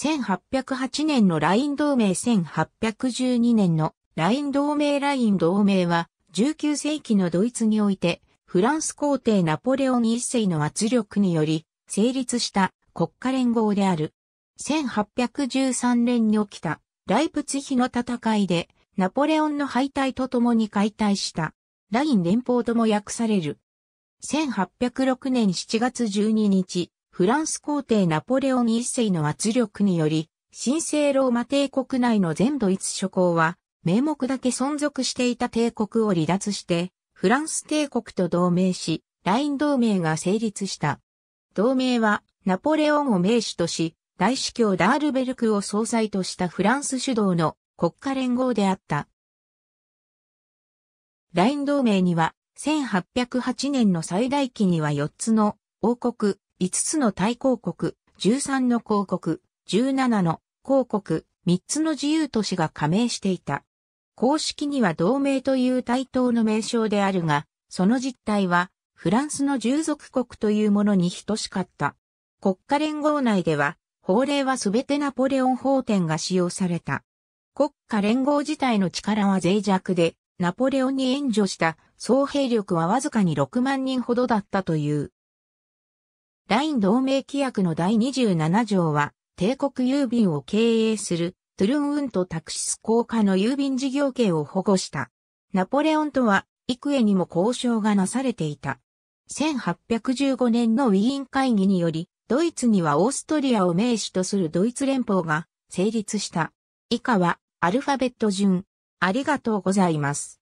1808年のライン同盟1812年のライン同盟ライン同盟は19世紀のドイツにおいてフランス皇帝ナポレオン一世の圧力により成立した国家連合である。1813年に起きたライプツヒの戦いでナポレオンの敗退とともに解体したライン連邦とも訳される。1806年7月12日、フランス皇帝ナポレオン一世の圧力により、神聖ローマ帝国内の全ドイツ諸侯は、名目だけ存続していた帝国を離脱して、フランス帝国と同盟し、ライン同盟が成立した。同盟は、ナポレオンを名手とし、大司教ダールベルクを総裁としたフランス主導の国家連合であった。ライン同盟には、1808年の最大期には4つの王国、5つの大公国、13の公国、17の公国、3つの自由都市が加盟していた。公式には同盟という対等の名称であるが、その実態はフランスの従属国というものに等しかった。国家連合内では、法令はすべてナポレオン法典が使用された。国家連合自体の力は脆弱で、ナポレオンに援助した総兵力はわずかに6万人ほどだったという。ライン同盟規約の第27条は、帝国郵便を経営するトゥルンウントタクシス効果の郵便事業権を保護した。ナポレオンとは、幾重にも交渉がなされていた。1815年のウィーン会議により、ドイツにはオーストリアを名手とするドイツ連邦が成立した。以下はアルファベット順。ありがとうございます。